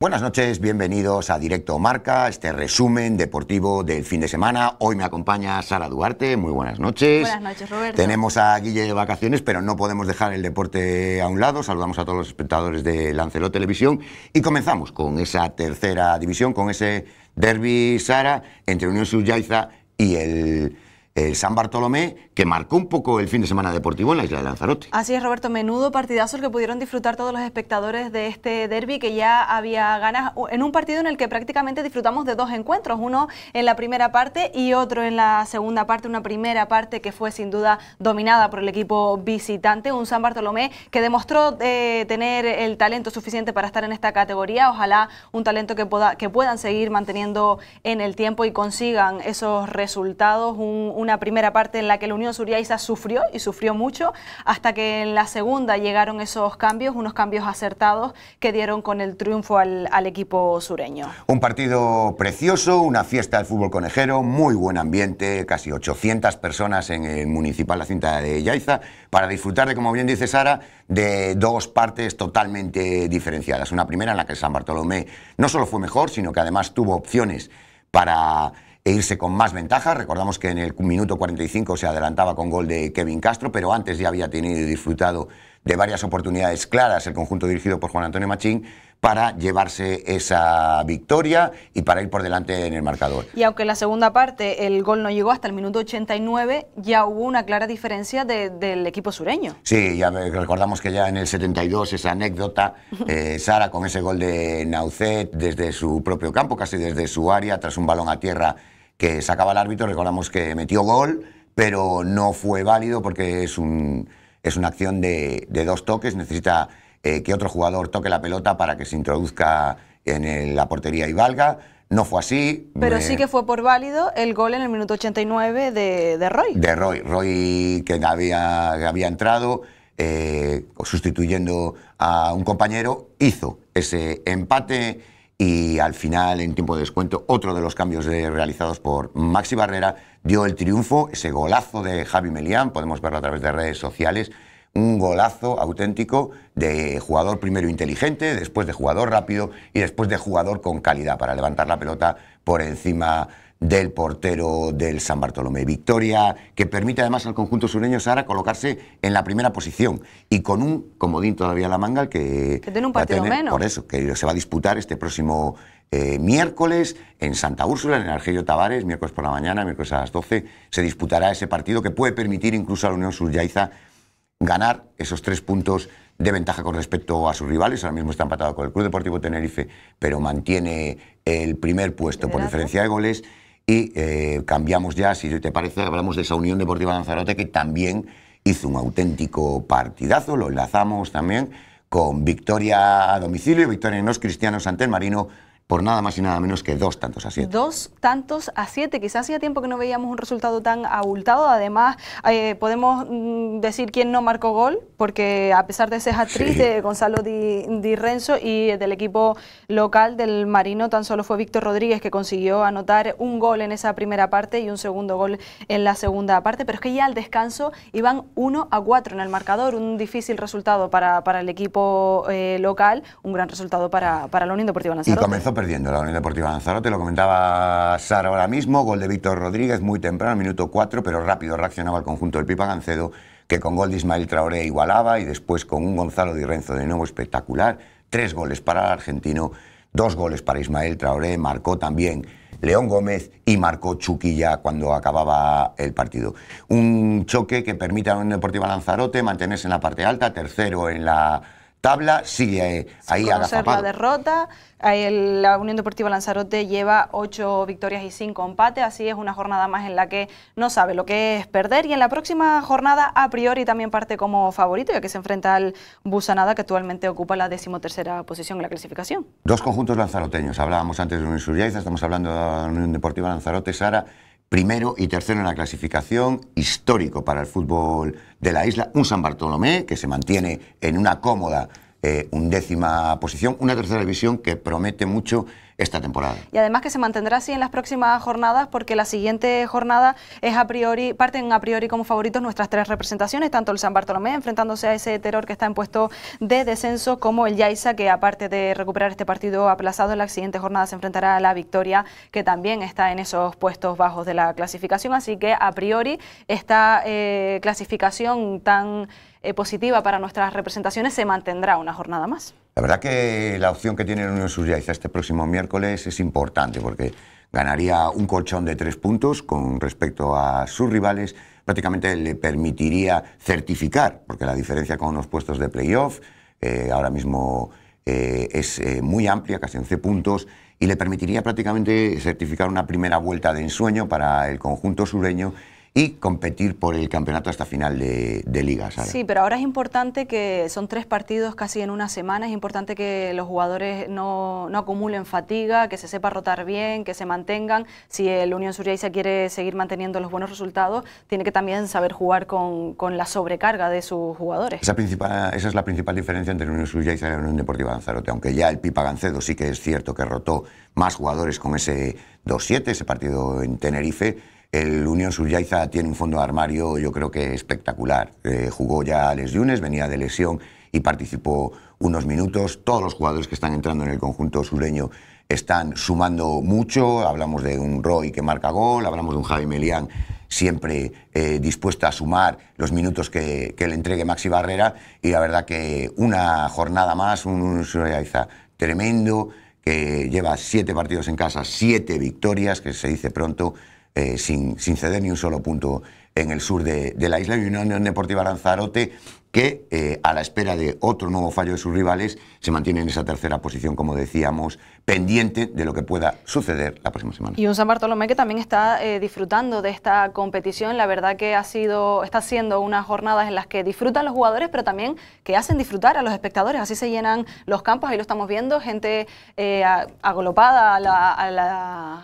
Buenas noches, bienvenidos a Directo Marca, este resumen deportivo del fin de semana. Hoy me acompaña Sara Duarte, muy buenas noches. Buenas noches, Roberto. Tenemos a Guille de vacaciones, pero no podemos dejar el deporte a un lado. Saludamos a todos los espectadores de Lancelot Televisión y comenzamos con esa tercera división, con ese derby Sara entre Unión Subyaiza y el San Bartolomé que marcó un poco el fin de semana deportivo en la isla de Lanzarote. Así es, Roberto, menudo partidazo el que pudieron disfrutar todos los espectadores de este derby que ya había ganas en un partido en el que prácticamente disfrutamos de dos encuentros, uno en la primera parte y otro en la segunda parte, una primera parte que fue sin duda dominada por el equipo visitante, un San Bartolomé que demostró eh, tener el talento suficiente para estar en esta categoría, ojalá un talento que, pueda que puedan seguir manteniendo en el tiempo y consigan esos resultados, una primera parte en la que la Unión Suriaiza sufrió y sufrió mucho hasta que en la segunda llegaron esos cambios, unos cambios acertados que dieron con el triunfo al, equipo sureño. Un partido precioso, una fiesta del fútbol conejero, muy buen ambiente, casi 800 personas en el municipal La Cinta de Yaiza para disfrutar de, como bien dice Sara, de dos partes totalmente diferenciadas. Una primera en la que San Bartolomé no solo fue mejor, sino que además tuvo opciones para e irse con más ventajas... Recordamos que en el minuto 45 se adelantaba con gol de Kevin Castro, pero antes ya había tenido y disfrutado de varias oportunidades claras el conjunto dirigido por Juan Antonio Machín para llevarse esa victoria y para ir por delante en el marcador. Y aunque en la segunda parte el gol no llegó hasta el minuto 89, ya hubo una clara diferencia del equipo sureño. Sí, ya recordamos que ya en el 72 esa anécdota, eh, Sara con ese gol de Naucet desde su propio campo, casi desde su área, tras un balón a tierra que sacaba el árbitro, recordamos que metió gol, pero no fue válido porque es, un, es una acción de, dos toques, necesita eh, que otro jugador toque la pelota para que se introduzca en la portería y valga. No fue así. Pero sí que fue por válido el gol en el minuto 89 de, Roy. De Roy, Roy que había, había entrado eh, sustituyendo a un compañero, hizo ese empate y al final, en tiempo de descuento, otro de los cambios realizados por Maxi Barrera dio el triunfo, ese golazo de Javi Melián, podemos verlo a través de redes sociales, un golazo auténtico de jugador primero inteligente, después de jugador rápido y después de jugador con calidad para levantar la pelota por encima del portero del San Bartolomé. Victoria que permite además al conjunto sureño Sara colocarse en la primera posición y con un comodín todavía a la manga que, que tiene un partido menos. Por eso, que se va a disputar este próximo eh, miércoles en Santa Úrsula, en el Argelio Tavares, miércoles por la mañana, miércoles a las 12, se disputará ese partido que puede permitir incluso a la Unión Yaiza ganar esos tres puntos de ventaja con respecto a sus rivales. Ahora mismo está empatado con el Club Deportivo Tenerife, pero mantiene el primer puesto por diferencia de goles. Y eh, cambiamos ya, si te parece, hablamos de esa Unión Deportiva Lanzarote que también hizo un auténtico partidazo, lo enlazamos también con victoria a domicilio, victoria en los cristianos ante el Marino por nada más y nada menos que dos tantos a siete. Dos tantos a siete. Quizás hacía tiempo que no veíamos un resultado tan abultado. Además, eh, podemos mm, decir quién no marcó gol, porque a pesar de ese actriz de Gonzalo Di, Renzo y del equipo local del Marino, tan solo fue Víctor Rodríguez que consiguió anotar un gol en esa primera parte y un segundo gol en la segunda parte. Pero es que ya al descanso iban uno a 4 en el marcador. Un difícil resultado para, el equipo eh, local, un gran resultado para, para la Unión Deportiva Lanzarote perdiendo la Unión Deportiva Lanzarote, lo comentaba Sara ahora mismo, gol de Víctor Rodríguez muy temprano, minuto 4, pero rápido reaccionaba el conjunto del Pipa Gancedo, que con gol de Ismael Traoré igualaba y después con un Gonzalo Di Renzo de nuevo espectacular, tres goles para el argentino, dos goles para Ismael Traoré, marcó también León Gómez y marcó Chuquilla cuando acababa el partido. Un choque que permite a la Unión Deportiva Lanzarote mantenerse en la parte alta, tercero en la Habla, sigue eh, ahí a la derrota. La Unión Deportiva Lanzarote lleva ocho victorias y cinco empates, así es una jornada más en la que no sabe lo que es perder y en la próxima jornada a priori también parte como favorito ya que se enfrenta al Busanada que actualmente ocupa la decimotercera posición en la clasificación. Dos conjuntos lanzaroteños, hablábamos antes de Unión Suriaiza, estamos hablando de la Unión Deportiva Lanzarote, Sara primero y tercero en la clasificación, histórico para el fútbol de la isla, un San Bartolomé que se mantiene en una cómoda eh, undécima posición, una tercera división que promete mucho esta temporada. Y además que se mantendrá así en las próximas jornadas porque la siguiente jornada es a priori, parten a priori como favoritos nuestras tres representaciones, tanto el San Bartolomé enfrentándose a ese terror que está en puesto de descenso como el Yaiza que aparte de recuperar este partido aplazado en la siguiente jornada se enfrentará a la Victoria que también está en esos puestos bajos de la clasificación, así que a priori esta eh, clasificación tan eh, positiva para nuestras representaciones se mantendrá una jornada más. La verdad que la opción que tiene el Unión Suriaiza este próximo miércoles es importante porque ganaría un colchón de tres puntos con respecto a sus rivales, prácticamente le permitiría certificar, porque la diferencia con los puestos de playoff eh, ahora mismo eh, es eh, muy amplia, casi 11 puntos, y le permitiría prácticamente certificar una primera vuelta de ensueño para el conjunto sureño y competir por el campeonato hasta final de, ligas. liga. Sí, pero ahora es importante que son tres partidos casi en una semana, es importante que los jugadores no, acumulen fatiga, que se sepa rotar bien, que se mantengan. Si el Unión Suriaisa quiere seguir manteniendo los buenos resultados, tiene que también saber jugar con, la sobrecarga de sus jugadores. Esa, principal, esa es la principal diferencia entre el Unión Suriaisa y la Unión Deportiva Lanzarote, aunque ya el Pipa Gancedo sí que es cierto que rotó más jugadores con ese 2-7, ese partido en Tenerife el Unión Suryaiza tiene un fondo de armario, yo creo que espectacular. Eh, jugó ya Les Yunes, venía de lesión y participó unos minutos. Todos los jugadores que están entrando en el conjunto sureño están sumando mucho. Hablamos de un Roy que marca gol, hablamos de un Javi Melián siempre eh, dispuesto a sumar los minutos que, le entregue Maxi Barrera. Y la verdad que una jornada más, un, un Suryaiza tremendo, que lleva siete partidos en casa, siete victorias, que se dice pronto. Eh, sin, ceder ni un solo punto en el sur de, la isla y Unión Deportiva Lanzarote que eh, a la espera de otro nuevo fallo de sus rivales se mantiene en esa tercera posición, como decíamos, pendiente de lo que pueda suceder la próxima semana. Y un San Bartolomé que también está eh, disfrutando de esta competición, la verdad que ha sido, está siendo unas jornadas en las que disfrutan los jugadores, pero también que hacen disfrutar a los espectadores, así se llenan los campos, ahí lo estamos viendo, gente eh, agolopada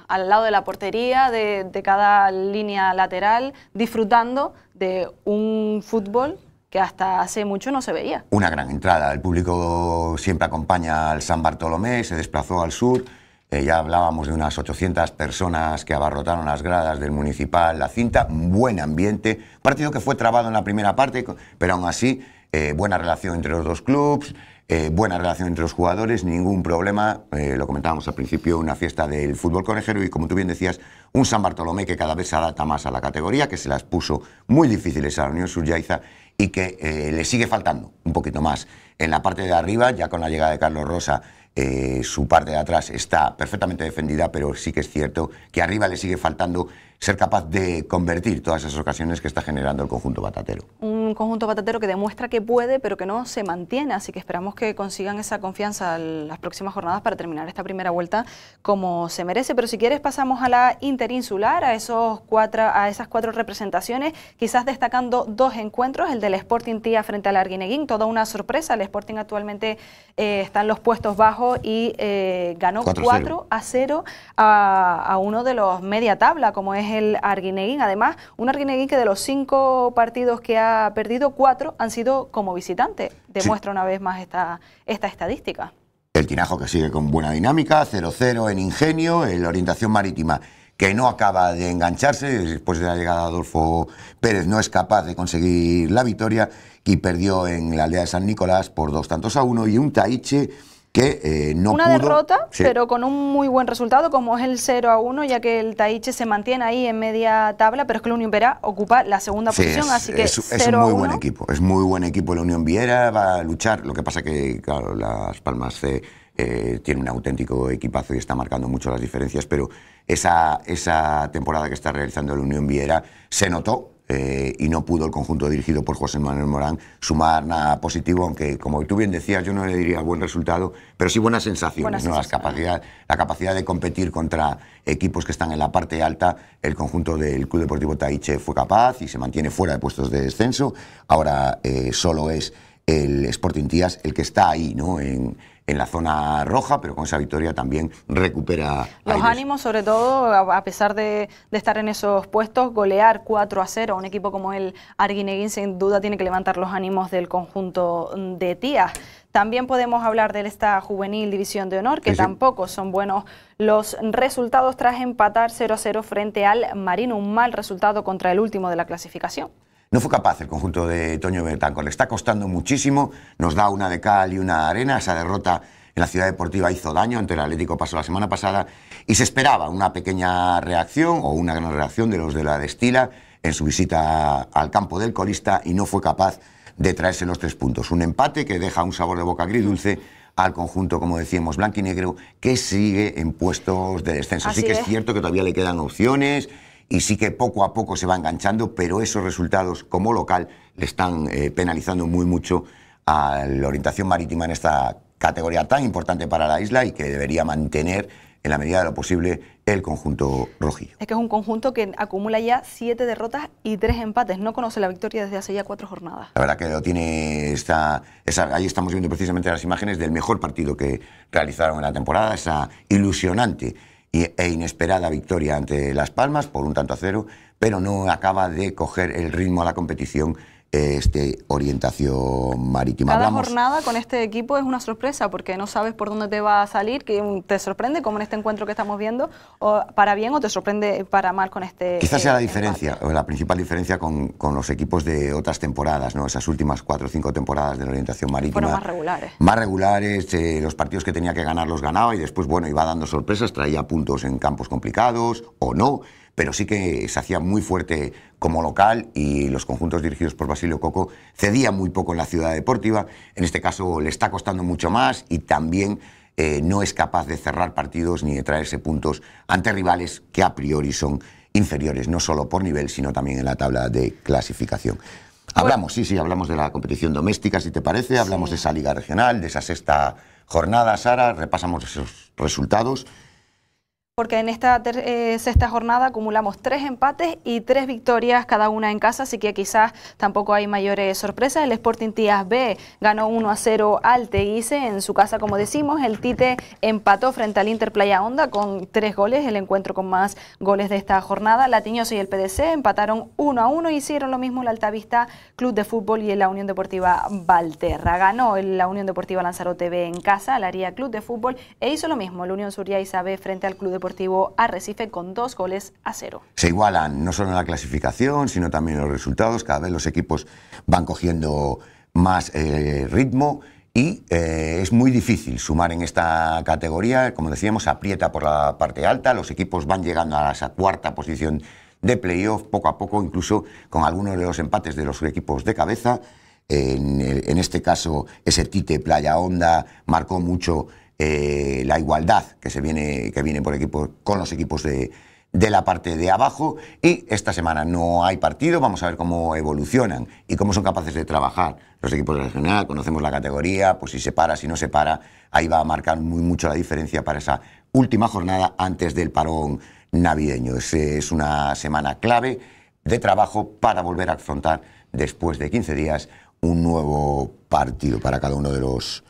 al lado de la portería, de cada línea lateral, disfrutando de un fútbol que hasta hace mucho no se veía. Una gran entrada. El público siempre acompaña al San Bartolomé, se desplazó al sur. Eh, ya hablábamos de unas 800 personas que abarrotaron las gradas del municipal, la cinta, buen ambiente, partido que fue trabado en la primera parte, pero aún así eh, buena relación entre los dos clubes, eh, buena relación entre los jugadores, ningún problema. lo comentábamos al principio, una fiesta del fútbol conejero y, como tú bien decías, un San Bartolomé que cada vez se adapta más a la categoría, que se las puso muy difíciles a la Unión Suryaiza y que eh, le sigue faltando un poquito más. En la parte de arriba, ya con la llegada de Carlos Rosa, eh, su parte de atrás está perfectamente defendida, pero sí que es cierto que arriba le sigue faltando ser capaz de convertir todas esas ocasiones que está generando el conjunto batatero. Un conjunto batatero que demuestra que puede, pero que no se mantiene, así que esperamos que consigan esa confianza las próximas jornadas para terminar esta primera vuelta como se merece. Pero si quieres pasamos a la interinsular, a, esos cuatro, a esas cuatro representaciones, quizás destacando dos encuentros, el del Sporting Tía frente al Arguineguín, toda una sorpresa, el Sporting actualmente eh, está en los puestos bajos y eh, ganó 4 a 0 a, a uno de los media tabla, como es el Arguineguín. Además, un Arguineguín que de los cinco partidos que ha perdido, cuatro han sido como visitante. Demuestra una vez más esta, esta estadística. El Tinajo que sigue con buena dinámica, 0-0 en ingenio, en la orientación marítima que no acaba de engancharse después de la llegada de Adolfo Pérez, no es capaz de conseguir la victoria y perdió en la aldea de San Nicolás por dos tantos a uno y un Taiche eh, no Una derrota, pero con un muy buen resultado, como es el 0 a 1, ya que el Taiche se mantiene ahí en media tabla, pero es que el Unión Viera ocupa la segunda posición, así que. Es, un muy buen equipo, es muy buen equipo la Unión Viera, va a luchar. Lo que pasa que, claro, Las Palmas C eh, tiene un auténtico equipazo y está marcando mucho las diferencias, pero esa, esa temporada que está realizando la Unión Viera se notó eh, y no pudo el conjunto dirigido por José Manuel Morán sumar nada positivo, aunque como tú bien decías, yo no le diría buen resultado, pero sí buenas sensaciones, Capacidad, la capacidad de competir contra equipos que están en la parte alta, el conjunto del Club Deportivo Taiche fue capaz y se mantiene fuera de puestos de descenso, ahora eh, solo es el Sporting Tías el que está ahí, ¿no? En, en la zona roja, pero con esa victoria también recupera. Los ánimos, sobre todo, a pesar de, estar en esos puestos, golear 4 a 0 a un equipo como el Arguineguín, sin duda tiene que levantar los ánimos del conjunto de tías. También podemos hablar de esta juvenil división de honor, que tampoco son buenos los resultados tras empatar 0 a 0 frente al Marino, un mal resultado contra el último de la clasificación. No fue capaz el conjunto de Toño Betanco, le está costando muchísimo, nos da una de cal y una arena, esa derrota en la Ciudad Deportiva hizo daño ante el Atlético pasó la semana pasada y se esperaba una pequeña reacción o una gran reacción de los de la Destila en su visita al campo del colista y no fue capaz de traerse los tres puntos. Un empate que deja un sabor de boca agridulce al conjunto, como decíamos, blanco y negro, que sigue en puestos de descenso. Así que es cierto que todavía le quedan opciones y sí que poco a poco se va enganchando, pero esos resultados como local le están eh, penalizando muy mucho a la orientación marítima en esta categoría tan importante para la isla y que debería mantener en la medida de lo posible el conjunto rojillo. Es que es un conjunto que acumula ya siete derrotas y tres empates. No conoce la victoria desde hace ya cuatro jornadas. La verdad que lo tiene esta, ahí estamos viendo precisamente las imágenes del mejor partido que realizaron en la temporada, esa ilusionante e inesperada victoria ante Las Palmas por un tanto a cero, pero no acaba de coger el ritmo a la competición este, orientación marítima. Cada jornada con este equipo es una sorpresa porque no sabes por dónde te va a salir, que te sorprende como en este encuentro que estamos viendo, o para bien o te sorprende para mal con este. Quizás sea la eh, diferencia, o la principal diferencia con, con, los equipos de otras temporadas, ¿no? esas últimas cuatro o cinco temporadas de la orientación marítima. Fueron más regulares. Más regulares, eh, los partidos que tenía que ganar los ganaba y después, bueno, iba dando sorpresas, traía puntos en campos complicados o no pero sí que se hacía muy fuerte como local y los conjuntos dirigidos por Basilio Coco cedían muy poco en la ciudad deportiva. En este caso le está costando mucho más y también eh, no es capaz de cerrar partidos ni de traerse puntos ante rivales que a priori son inferiores, no solo por nivel, sino también en la tabla de clasificación. Hablamos, sí, sí, hablamos de la competición doméstica, si te parece, hablamos de esa liga regional, de esa sexta jornada, Sara, repasamos esos resultados porque en esta eh, sexta jornada acumulamos tres empates y tres victorias cada una en casa, así que quizás tampoco hay mayores sorpresas. El Sporting Tías B ganó 1 a 0 al Teguise en su casa, como decimos. El Tite empató frente al Inter Playa Onda con tres goles, el encuentro con más goles de esta jornada. Latiñoso y el PDC empataron 1 a 1 y hicieron lo mismo el Altavista Club de Fútbol y la Unión Deportiva Valterra. Ganó la Unión Deportiva Lanzarote B en casa, la haría Club de Fútbol, e hizo lo mismo el Unión Suria Isabel frente al Club de ...a Recife con dos goles a cero. Se igualan no solo en la clasificación, sino también en los resultados. Cada vez los equipos van cogiendo más eh, ritmo y eh, es muy difícil sumar en esta categoría. Como decíamos, aprieta por la parte alta, los equipos van llegando a esa cuarta posición de playoff poco a poco, incluso con algunos de los empates de los equipos de cabeza. En, en este caso, ese Tite Playa Honda marcó mucho eh, la igualdad que, se viene, que viene por equipo, con los equipos de, la parte de abajo y esta semana no hay partido, vamos a ver cómo evolucionan y cómo son capaces de trabajar los equipos de la general, conocemos la categoría, pues si se para, si no se para, ahí va a marcar muy mucho la diferencia para esa última jornada antes del parón navideño. es una semana clave de trabajo para volver a afrontar después de 15 días un nuevo partido para cada uno de los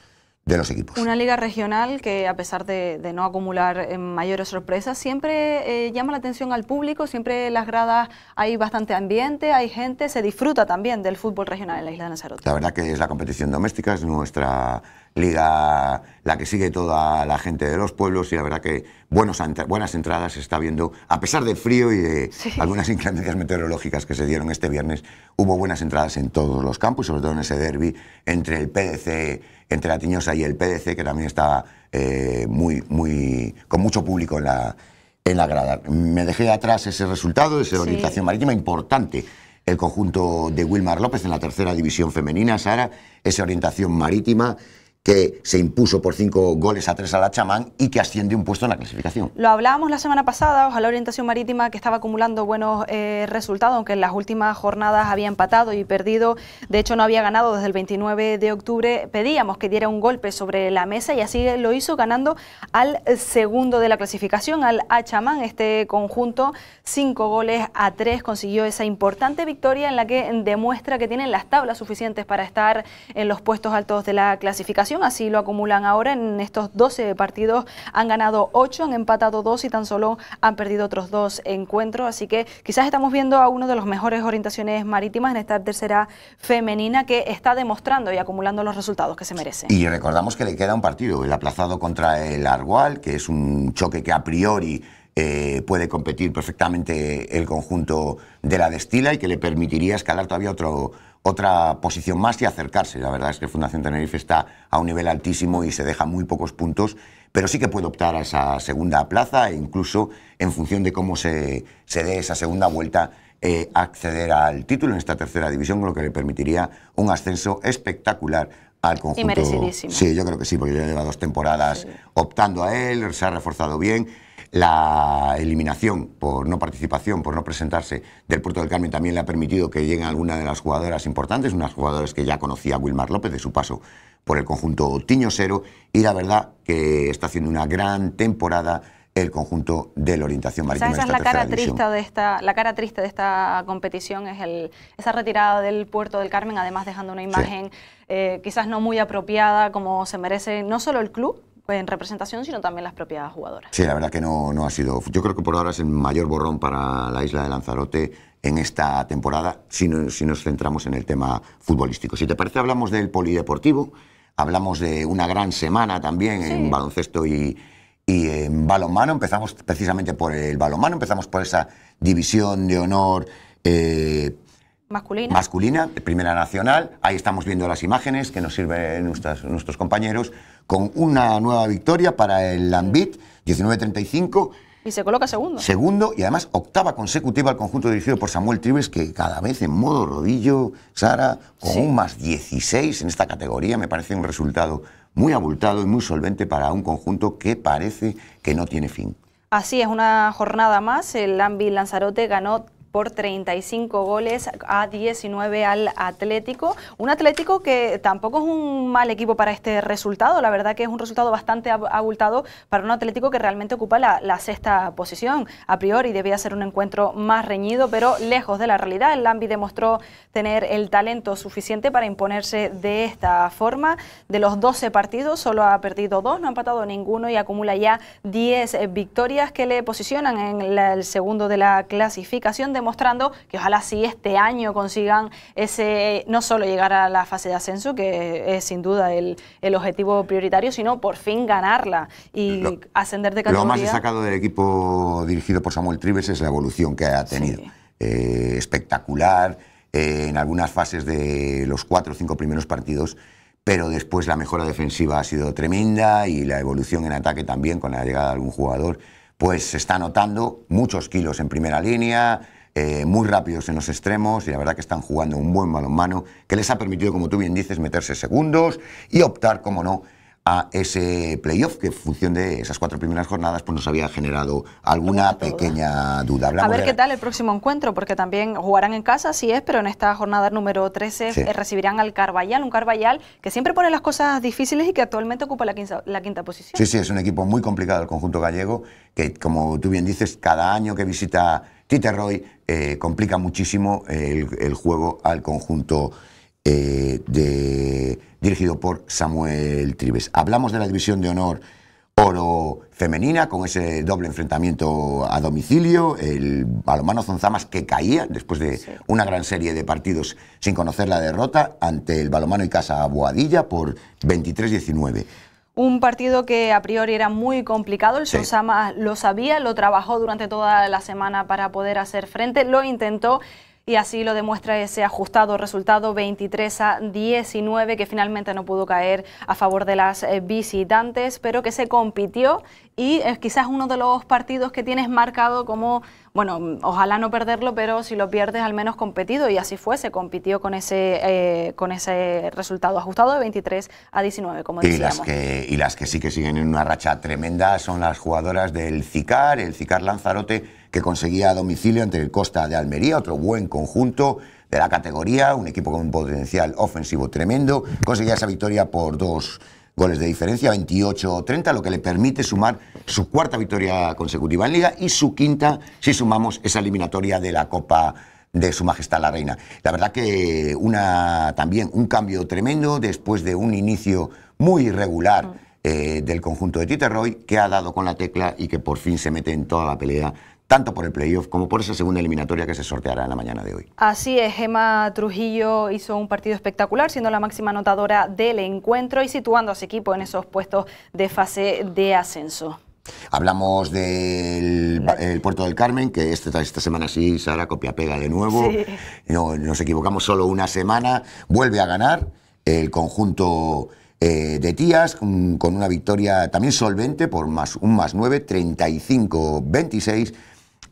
de los equipos. Una liga regional que a pesar de, no acumular eh, mayores sorpresas, siempre eh, llama la atención al público, siempre en las gradas hay bastante ambiente, hay gente, se disfruta también del fútbol regional en la isla de Lanzarote. La verdad que es la competición doméstica, es nuestra liga la que sigue toda la gente de los pueblos y la verdad que buenos, buenas entradas se está viendo, a pesar del frío y de algunas inclemencias meteorológicas que se dieron este viernes, hubo buenas entradas en todos los campos, sobre todo en ese derby entre el PDC entre la Tiñosa y el PDC, que también está eh, muy, muy, con mucho público en la, en la grada. Me dejé atrás ese resultado, esa orientación marítima importante. El conjunto de Wilmar López en la tercera división femenina, Sara, esa orientación marítima, que se impuso por cinco goles a tres al la y que asciende un puesto en la clasificación. Lo hablábamos la semana pasada, ojalá Orientación Marítima, que estaba acumulando buenos eh, resultados, aunque en las últimas jornadas había empatado y perdido, de hecho no había ganado desde el 29 de octubre, pedíamos que diera un golpe sobre la mesa y así lo hizo ganando al segundo de la clasificación, al Achamán, este conjunto, cinco goles a tres, consiguió esa importante victoria en la que demuestra que tienen las tablas suficientes para estar en los puestos altos de la clasificación así lo acumulan ahora en estos 12 partidos. Han ganado 8, han empatado 2 y tan solo han perdido otros dos encuentros, así que quizás estamos viendo a uno de los mejores orientaciones marítimas en esta tercera femenina que está demostrando y acumulando los resultados que se merecen Y recordamos que le queda un partido, el aplazado contra el Argual, que es un choque que a priori eh, puede competir perfectamente el conjunto de la Destila y que le permitiría escalar todavía otro otra posición más y acercarse. La verdad es que Fundación Tenerife está a un nivel altísimo y se deja muy pocos puntos, pero sí que puede optar a esa segunda plaza e incluso en función de cómo se, dé esa segunda vuelta, eh, acceder al título en esta tercera división, lo que le permitiría un ascenso espectacular al conjunto. Y merecidísimo. Sí, yo creo que sí, porque ya lleva dos temporadas optando a él, se ha reforzado bien. La eliminación por no participación, por no presentarse del Puerto del Carmen también le ha permitido que lleguen algunas de las jugadoras importantes, unas jugadoras que ya conocía Wilmar López de su paso por el conjunto tiñosero y la verdad que está haciendo una gran temporada el conjunto de la orientación marítima. es la cara triste de esta, la cara triste de esta competición es el, esa retirada del puerto del Carmen, además dejando una imagen eh, quizás no muy apropiada como se merece no solo el club, en representación, sino también las propias jugadoras. Sí, la verdad que no, no ha sido. Yo creo que por ahora es el mayor borrón para la isla de Lanzarote en esta temporada, si, si nos centramos en el tema futbolístico. Si te parece, hablamos del polideportivo, hablamos de una gran semana también en baloncesto y, en balonmano. Empezamos precisamente por el balonmano, empezamos por esa división de honor. Eh, masculina. Masculina, primera nacional. Ahí estamos viendo las imágenes que nos sirven nuestros compañeros con una nueva victoria para el Lambit, 19-35. Y se coloca segundo. Segundo y además octava consecutiva al conjunto dirigido por Samuel Tribes, que cada vez en modo rodillo, Sara, con un más 16 en esta categoría, me parece un resultado muy abultado y muy solvente para un conjunto que parece que no tiene fin. Así es, una jornada más. El Lambi Lanzarote ganó por 35 goles a 19 al Atlético. Un Atlético que tampoco es un mal equipo para este resultado, la verdad que es un resultado bastante abultado para un Atlético que realmente ocupa la, sexta posición. A priori debía ser un encuentro más reñido, pero lejos de la realidad. El Lambi demostró tener el talento suficiente para imponerse de esta forma. De los 12 partidos, solo ha perdido dos, no ha empatado ninguno y acumula ya 10 victorias que le posicionan en el segundo de la clasificación. De mostrando que ojalá si este año consigan ese, no solo llegar a la fase de ascenso, que es sin duda el, objetivo prioritario, sino por fin ganarla y ascender de categoría. Lo más destacado del equipo dirigido por Samuel Trives es la evolución que ha tenido. Eh, espectacular eh, en algunas fases de los cuatro o cinco primeros partidos pero después la mejora defensiva ha sido tremenda y la evolución en ataque también con la llegada de algún jugador, pues se está notando muchos kilos en primera línea, eh, muy rápidos en los extremos y la verdad que están jugando un buen balonmano que les ha permitido, como tú bien dices, meterse segundos y optar, como no, a ese playoff que en función de esas cuatro primeras jornadas pues nos había generado alguna pequeña duda. a ver qué tal el próximo encuentro, porque también jugarán en casa, sí es, pero en esta jornada número 13 eh, recibirán al Carvallal, un Carvallal que siempre pone las cosas difíciles y que actualmente ocupa la quinta, la quinta posición. Sí, sí, es un equipo muy complicado el conjunto gallego, que como tú bien dices, cada año que visita Tite Roy eh, complica muchísimo eh, el, juego al conjunto eh, de, dirigido por Samuel Tribes. Hablamos de la división de honor oro femenina con ese doble enfrentamiento a domicilio, el balomano Zonzamas que caía después de una gran serie de partidos sin conocer la derrota ante el balomano y casa Boadilla por 23-19. Un partido que a priori era muy complicado, el sí. lo sabía, lo trabajó durante toda la semana para poder hacer frente, lo intentó, y así lo demuestra ese ajustado resultado 23 a 19 que finalmente no pudo caer a favor de las eh, visitantes, pero que se compitió y es quizás uno de los partidos que tienes marcado como, bueno, ojalá no perderlo, pero si lo pierdes al menos competido y así fue, se compitió con ese, eh, con ese resultado ajustado de 23 a 19, como decíamos. Y las, que, y las que sí que siguen en una racha tremenda son las jugadoras del CICAR, el CICAR Lanzarote que conseguía domicilio ante el Costa de Almería, otro buen conjunto de la categoría, un equipo con un potencial ofensivo tremendo, conseguía esa victoria por dos goles de diferencia, 28-30, lo que le permite sumar su cuarta victoria consecutiva en liga y su quinta si sumamos esa eliminatoria de la Copa de Su Majestad la Reina. La verdad que una, también un cambio tremendo después de un inicio muy irregular. Mm. Eh, del conjunto de Titerroy, que ha dado con la tecla y que por fin se mete en toda la pelea tanto por el playoff como por esa segunda eliminatoria que se sorteará en la mañana de hoy. Así es, gema Trujillo hizo un partido espectacular, siendo la máxima anotadora del encuentro y situando a su equipo en esos puestos de fase de ascenso. Hablamos del Puerto del Carmen, que esta, esta semana sí, Sara, copia-pega de nuevo. No, nos equivocamos solo una semana. Vuelve a ganar el conjunto eh, de Tías mm, con, una victoria también solvente por más, un más 9, 35-26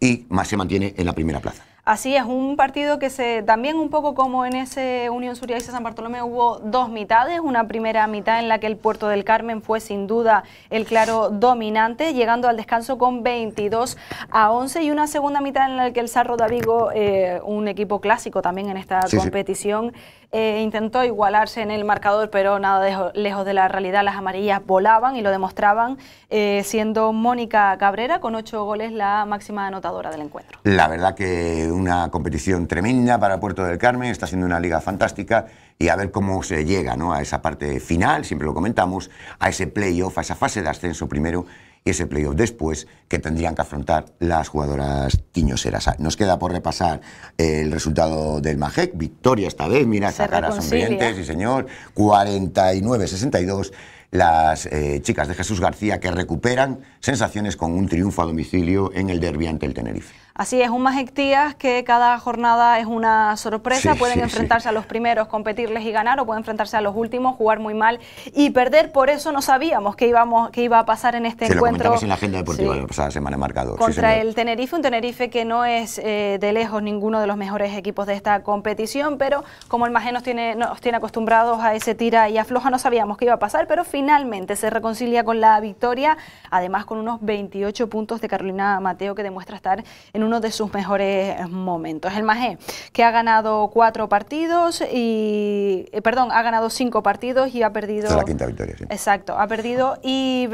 y más se mantiene en la primera plaza. Así es, un partido que se también un poco como en ese Unión Suria y San Bartolomé hubo dos mitades, una primera mitad en la que el Puerto del Carmen fue sin duda el claro dominante, llegando al descanso con 22 a 11 y una segunda mitad en la que el Sarro de Avigo, eh, un equipo clásico también en esta competición, eh, intentó igualarse en el marcador, pero nada lejos de la realidad. Las amarillas volaban y lo demostraban, eh, siendo Mónica Cabrera con ocho goles la máxima anotadora del encuentro. La verdad que una competición tremenda para Puerto del Carmen, está siendo una liga fantástica y a ver cómo se llega ¿no? a esa parte final, siempre lo comentamos, a ese playoff, a esa fase de ascenso primero y ese playoff después que tendrían que afrontar las jugadoras tiñoseras. Ah, nos queda por repasar el resultado del majek victoria esta vez, mira esa cara sonriente, sí señor, 49-62 las eh, chicas de Jesús García que recuperan sensaciones con un triunfo a domicilio en el derbi ante el Tenerife. Así es, un Majestías que cada jornada es una sorpresa. pueden enfrentarse a los primeros, competirles y ganar, o pueden enfrentarse a los últimos, jugar muy mal y perder. Por eso no sabíamos qué íbamos, iba a pasar en este Se encuentro. Lo en la agenda deportiva la semana marcador. Contra el Tenerife, un Tenerife que no es eh, de lejos ninguno de los mejores equipos de esta competición, pero como el Majestías nos tiene, nos tiene acostumbrados a ese tira y afloja, no sabíamos qué iba a pasar, pero fin finalmente se reconcilia con la victoria, además con unos 28 puntos de Carolina Mateo que demuestra estar en uno de sus mejores momentos. El Magé, que ha ganado cuatro partidos y, eh, perdón, ha ganado cinco partidos y ha perdido... es la quinta victoria, Exacto, ha perdido y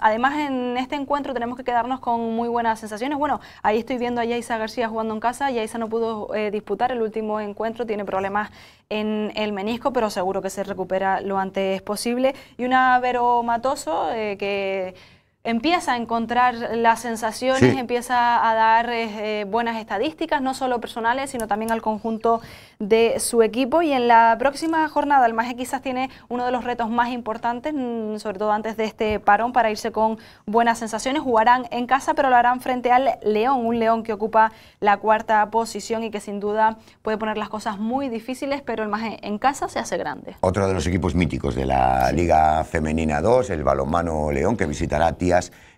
además en este encuentro tenemos que quedarnos con muy buenas sensaciones. Bueno, ahí estoy viendo a Yaisa García jugando en casa, Yaisa no pudo eh, disputar el último encuentro, tiene problemas en el menisco, pero seguro que se recupera lo antes posible. Y un averomatoso eh, que empieza a encontrar las sensaciones, empieza a dar eh, buenas estadísticas, no solo personales, sino también al conjunto de su equipo. Y en la próxima jornada, el Maje quizás tiene uno de los retos más importantes, mm, sobre todo antes de este parón, para irse con buenas sensaciones. Jugarán en casa, pero lo harán frente al León, un León que ocupa la cuarta posición y que sin duda puede poner las cosas muy difíciles, pero el Maje en casa se hace grande. Otro de los equipos míticos de la Liga Femenina 2, el balonmano León, que visitará a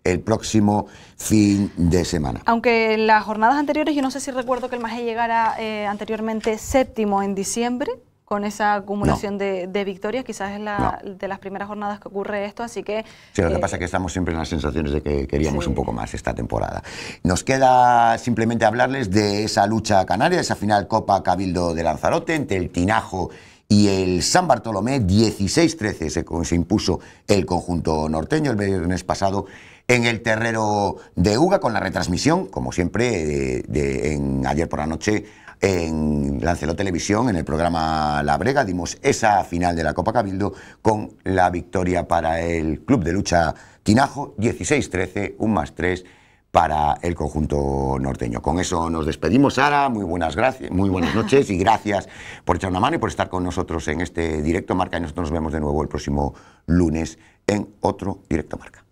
el próximo fin de semana. Aunque en las jornadas anteriores, yo no sé si recuerdo que el más llegara eh, anteriormente séptimo en diciembre, con esa acumulación de, victorias, quizás es la, de las primeras jornadas que ocurre esto, así que... Sí, lo que eh, pasa es que estamos siempre en las sensaciones de que queríamos un poco más esta temporada. Nos queda simplemente hablarles de esa lucha canaria, esa final Copa Cabildo de Lanzarote, entre el Tinajo y el San Bartolomé 16-13 se, impuso el conjunto norteño el viernes pasado en el terrero de Uga con la retransmisión, como siempre, de, ayer por la noche en Lancelot Televisión, en el programa La Brega, dimos esa final de la Copa Cabildo con la victoria para el Club de Lucha Tinajo 16-13, un más 3 para el conjunto norteño. Con eso nos despedimos, Sara. Muy buenas, gracias, muy buenas noches y gracias por echar una mano y por estar con nosotros en este directo Marca. Y nosotros nos vemos de nuevo el próximo lunes en otro directo Marca.